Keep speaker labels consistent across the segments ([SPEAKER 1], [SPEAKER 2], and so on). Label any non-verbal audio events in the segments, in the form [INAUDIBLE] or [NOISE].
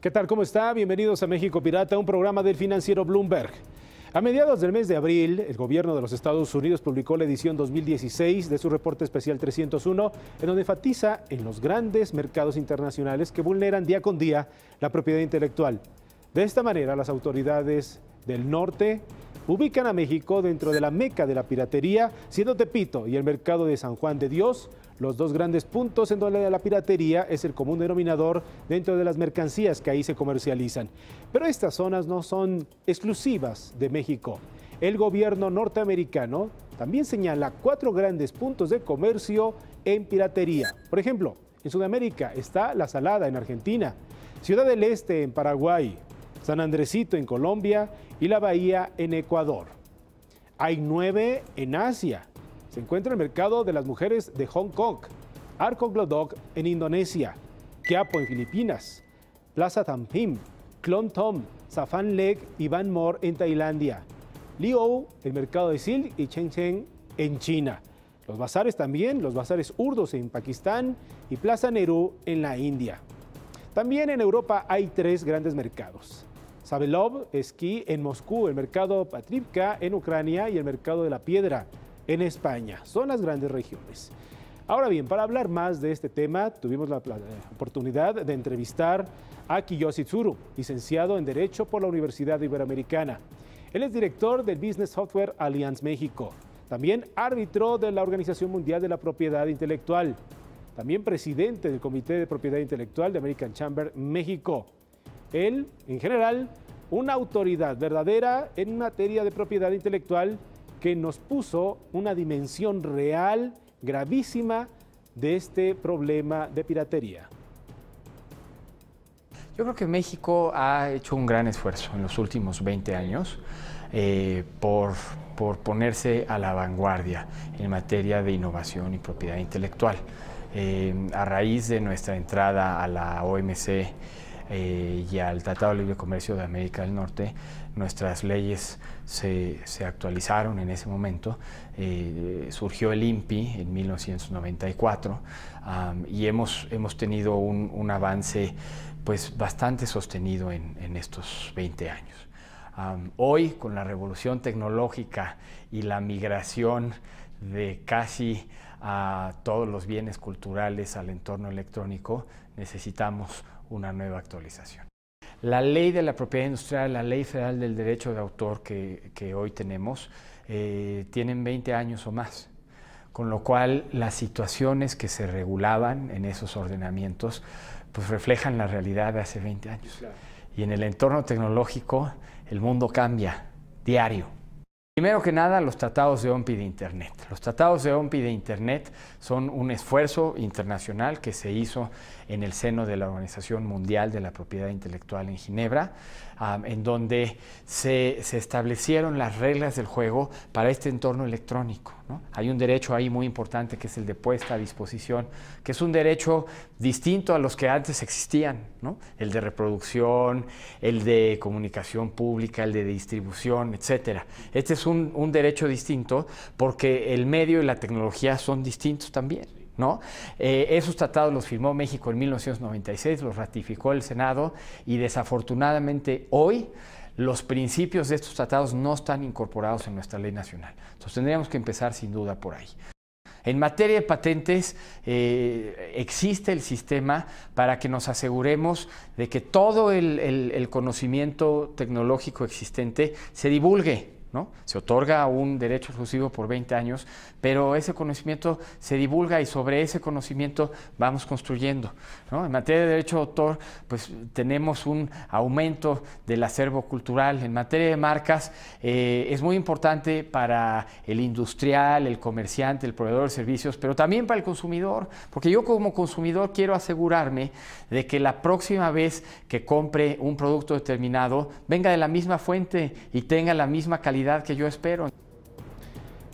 [SPEAKER 1] ¿Qué tal? ¿Cómo está? Bienvenidos a México Pirata, un programa del financiero Bloomberg. A mediados del mes de abril, el gobierno de los Estados Unidos publicó la edición 2016 de su reporte especial 301, en donde enfatiza en los grandes mercados internacionales que vulneran día con día la propiedad intelectual. De esta manera, las autoridades del norte ubican a México dentro de la meca de la piratería, siendo Tepito y el mercado de San Juan de Dios los dos grandes puntos en donde la piratería es el común denominador dentro de las mercancías que ahí se comercializan. Pero estas zonas no son exclusivas de México. El gobierno norteamericano también señala cuatro grandes puntos de comercio en piratería. Por ejemplo, en Sudamérica está La Salada en Argentina, Ciudad del Este en Paraguay, San Andresito en Colombia y la Bahía en Ecuador. Hay nueve en Asia. Se encuentra el mercado de las mujeres de Hong Kong, Glodok en Indonesia, Quiapo en Filipinas, Plaza Tampim, Klon Tom, Safan Leg y Van Mor en Tailandia, Liu, el mercado de Sil y Chengcheng en China. Los bazares también, los bazares urdos en Pakistán y Plaza Nehru en la India. También en Europa hay tres grandes mercados. Sabelov, esquí en Moscú, el mercado Patrivka en Ucrania y el mercado de la piedra en España. Son las grandes regiones. Ahora bien, para hablar más de este tema, tuvimos la oportunidad de entrevistar a Kiyoshi Tsuru, licenciado en Derecho por la Universidad Iberoamericana. Él es director del Business Software Alliance México, también árbitro de la Organización Mundial de la Propiedad Intelectual, también presidente del Comité de Propiedad Intelectual de American Chamber México él, en general, una autoridad verdadera en materia de propiedad intelectual que nos puso una dimensión real, gravísima, de este problema de piratería. Yo creo que
[SPEAKER 2] México ha hecho un gran esfuerzo en los últimos 20 años eh, por, ponerse a la vanguardia en materia de innovación y propiedad intelectual. Eh, a raíz de nuestra entrada a la OMC, eh, y al Tratado de Libre Comercio de América del Norte, nuestras leyes se, actualizaron en ese momento. Eh, surgió el INPI en 1994 y hemos, hemos tenido un, avance pues, bastante sostenido en, en estos 20 años. hoy, con la revolución tecnológica y la migración de casi a todos los bienes culturales al entorno electrónico, necesitamos una nueva actualización. La ley de la propiedad industrial, la ley federal del derecho de autor que, hoy tenemos, eh, tienen 20 años o más, con lo cual las situaciones que se regulaban en esos ordenamientos pues reflejan la realidad de hace 20 años. Y en el entorno tecnológico el mundo cambia diario. Primero que nada, los tratados de OMPI de Internet. Los tratados de OMPI de Internet son un esfuerzo internacional que se hizo en el seno de la Organización Mundial de la Propiedad Intelectual en Ginebra, en donde se, establecieron las reglas del juego para este entorno electrónico. Hay un derecho ahí muy importante que es el de puesta a disposición, que es un derecho distinto a los que antes existían, el de reproducción, el de comunicación pública, el de distribución, etc. Este es un derecho distinto porque el medio y la tecnología son distintos también. Eh, esos tratados los firmó México en 1996, los ratificó el Senado y desafortunadamente hoy los principios de estos tratados no están incorporados en nuestra ley nacional. Entonces tendríamos que empezar sin duda por ahí. En materia de patentes eh, existe el sistema para que nos aseguremos de que todo el conocimiento tecnológico existente se divulgue, se otorga un derecho exclusivo por 20 años, pero ese conocimiento se divulga y sobre ese conocimiento vamos construyendo. En materia de derecho de autor, pues tenemos un aumento del acervo cultural. En materia de marcas, eh, es muy importante para el industrial, el comerciante, el proveedor de servicios, pero también para el consumidor, porque yo como consumidor quiero asegurarme de que la próxima vez que compre un producto determinado venga de la misma fuente y tenga la misma calidad que yo espero.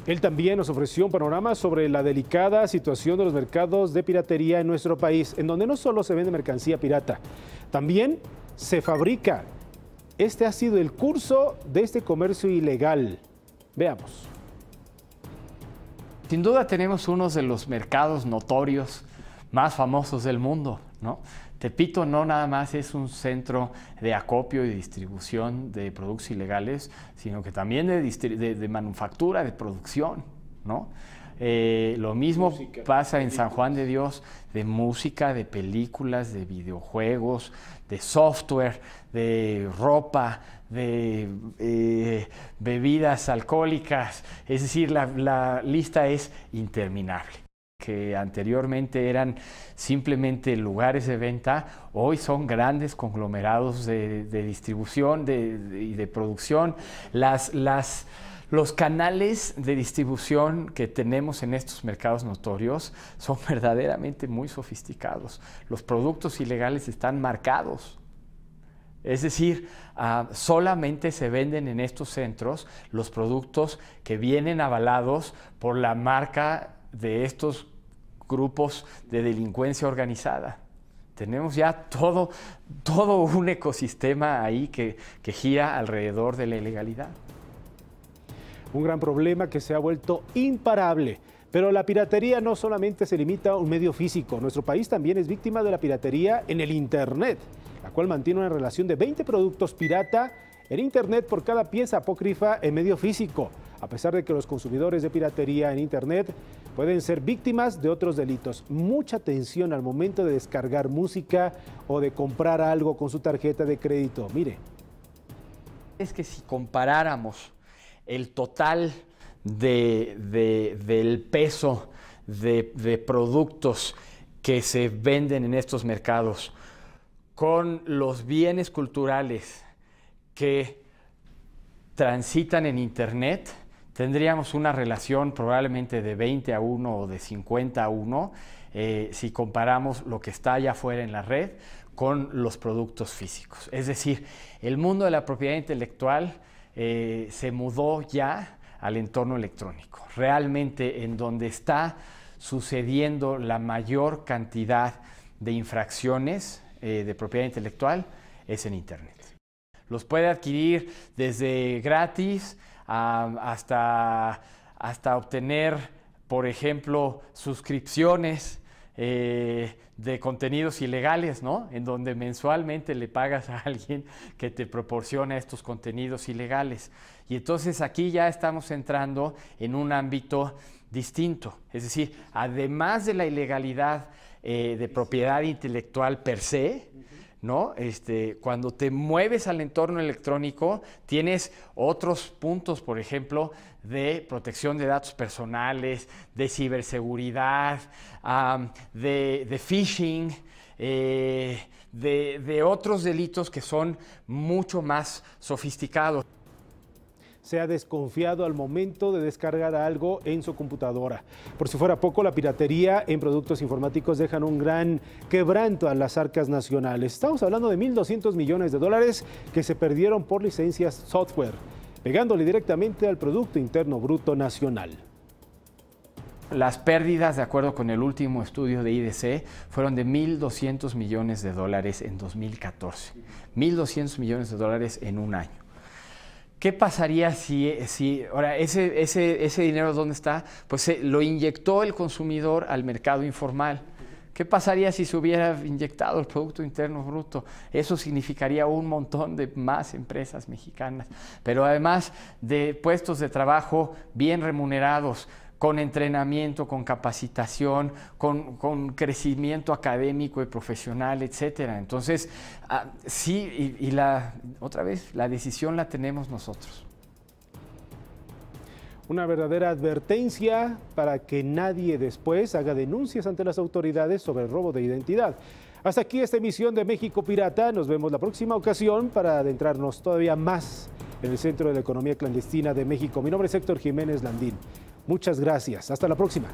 [SPEAKER 1] Él también nos ofreció un panorama sobre la delicada situación de los mercados de piratería en nuestro país, en donde no solo se vende mercancía pirata, también se fabrica. Este ha sido el curso de este comercio ilegal. Veamos. Sin duda tenemos uno de los mercados
[SPEAKER 2] notorios más famosos del mundo, ¿no? Tepito no nada más es un centro de acopio y distribución de productos ilegales, sino que también de, manufactura, de producción, ¿no? Eh, lo mismo pasa en San Juan de Dios de música, de películas, de videojuegos, de software, de ropa, de eh, bebidas alcohólicas. Es decir, la lista es interminable que anteriormente eran simplemente lugares de venta, hoy son grandes conglomerados de, distribución y de, producción. Las, los canales de distribución que tenemos en estos mercados notorios son [LAUGHS] verdaderamente muy sofisticados. Los productos ilegales están marcados. Es decir, ah, solamente se venden en estos centros los productos que vienen avalados por la marca de estos grupos de delincuencia organizada. Tenemos ya todo, todo un ecosistema ahí que, que gira alrededor de la ilegalidad.
[SPEAKER 1] Un gran problema que se ha vuelto imparable. Pero la piratería no solamente se limita a un medio físico, nuestro país también es víctima de la piratería en el Internet, la cual mantiene una relación de 20 productos pirata en Internet por cada pieza apócrifa en medio físico, a pesar de que los consumidores de piratería en Internet pueden ser víctimas de otros delitos. Mucha atención al momento de descargar música o de comprar algo con su tarjeta de crédito. Mire.
[SPEAKER 2] Es que si comparáramos el total del peso de productos que se venden en estos mercados con los bienes culturales que transitan en Internet, tendríamos una relación probablemente de 20 a 1 o de 50 a 1 eh, si comparamos lo que está allá afuera en la red con los productos físicos. Es decir, el mundo de la propiedad intelectual eh, se mudó ya al entorno electrónico, realmente en donde está sucediendo la mayor cantidad de infracciones eh, de propiedad intelectual es en Internet. Los puede adquirir desde gratis hasta, obtener, por ejemplo, suscripciones. Eh, de contenidos ilegales, ¿no? En donde mensualmente le pagas a alguien que te proporciona estos contenidos ilegales. Y entonces aquí ya estamos entrando en un ámbito distinto. Es decir, además de la ilegalidad eh, de propiedad intelectual per se, ¿no? Este, cuando te mueves al entorno electrónico, tienes otros puntos, por ejemplo, de protección de datos personales, de ciberseguridad, de, phishing, eh, de otros delitos que son mucho más sofisticados
[SPEAKER 1] se ha desconfiado al momento de descargar algo en su computadora. Por si fuera poco, la piratería en productos informáticos dejan un gran quebranto a las arcas nacionales. Estamos hablando de 1.200 millones de dólares que se perdieron por licencias software, pegándole directamente al Producto Interno Bruto Nacional.
[SPEAKER 2] Las pérdidas, de acuerdo con el último estudio de IDC, fueron de 1.200 millones de dólares en 2014. 1.200 millones de dólares en un año. ¿Qué pasaría si, si ahora, ese, ese, dinero dónde está? Pues lo inyectó el consumidor al mercado informal. ¿Qué pasaría si se hubiera inyectado el Producto Interno Bruto? Eso significaría un montón de más empresas mexicanas, pero además de puestos de trabajo bien remunerados, con entrenamiento, con capacitación, con, crecimiento académico y profesional, etcétera. Entonces, ah, sí, y, y la, otra vez, la decisión la tenemos nosotros
[SPEAKER 1] una verdadera advertencia para que nadie después haga denuncias ante las autoridades sobre el robo de identidad. Hasta aquí esta emisión de México Pirata. Nos vemos la próxima ocasión para adentrarnos todavía más en el Centro de la Economía Clandestina de México. Mi nombre es Héctor Jiménez Landín. Muchas gracias. Hasta la próxima.